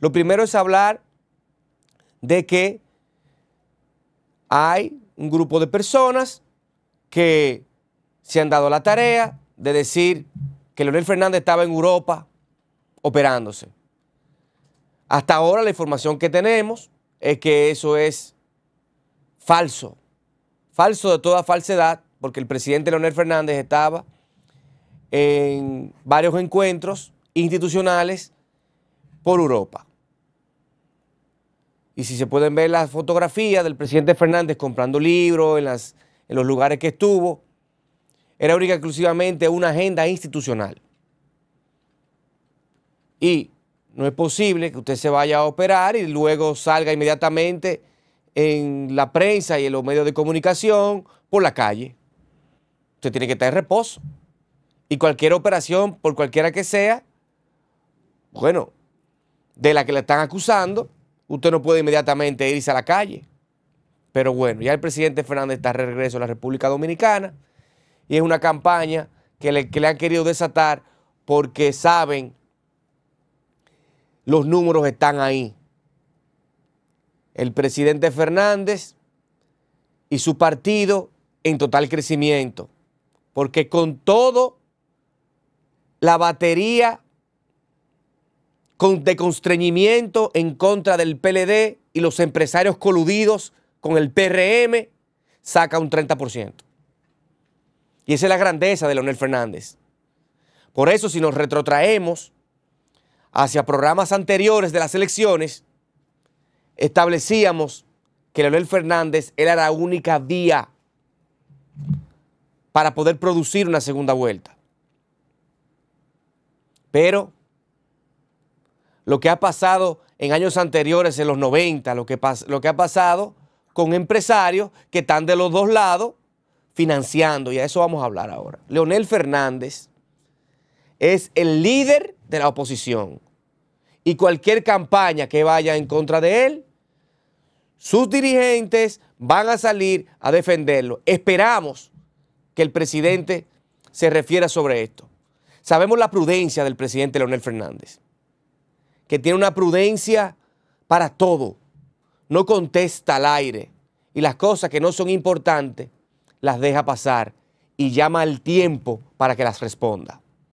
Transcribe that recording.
Lo primero es hablar de que hay un grupo de personas que se han dado la tarea de decir que Leonel Fernández estaba en Europa operándose. Hasta ahora la información que tenemos es que eso es falso, falso de toda falsedad, porque el presidente Leonel Fernández estaba en varios encuentros institucionales por Europa. Y si se pueden ver las fotografías del presidente Fernández comprando libros en, los lugares que estuvo, era única exclusivamente una agenda institucional. Y no es posible que usted se vaya a operar y luego salga inmediatamente en la prensa y en los medios de comunicación por la calle. Usted tiene que estar en reposo. Y cualquier operación, por cualquiera que sea, bueno, de la que le están acusando, usted no puede inmediatamente irse a la calle. Pero bueno, ya el presidente Fernández está de regreso a la República Dominicana y es una campaña que le, que le han querido desatar porque saben los números están ahí. El presidente Fernández y su partido en total crecimiento, porque con todo la batería de constreñimiento en contra del PLD y los empresarios coludidos con el PRM, saca un 30%. Y esa es la grandeza de Leonel Fernández. Por eso, si nos retrotraemos hacia programas anteriores de las elecciones, establecíamos que Leonel Fernández era la única vía para poder producir una segunda vuelta. Pero lo que ha pasado en años anteriores, en los 90, lo que, lo que ha pasado con empresarios que están de los dos lados financiando, y a eso vamos a hablar ahora. Leonel Fernández es el líder de la oposición y cualquier campaña que vaya en contra de él, sus dirigentes van a salir a defenderlo. Esperamos que el presidente se refiera sobre esto. Sabemos la prudencia del presidente Leonel Fernández que tiene una prudencia para todo. No contesta al aire y las cosas que no son importantes las deja pasar y llama al tiempo para que las responda.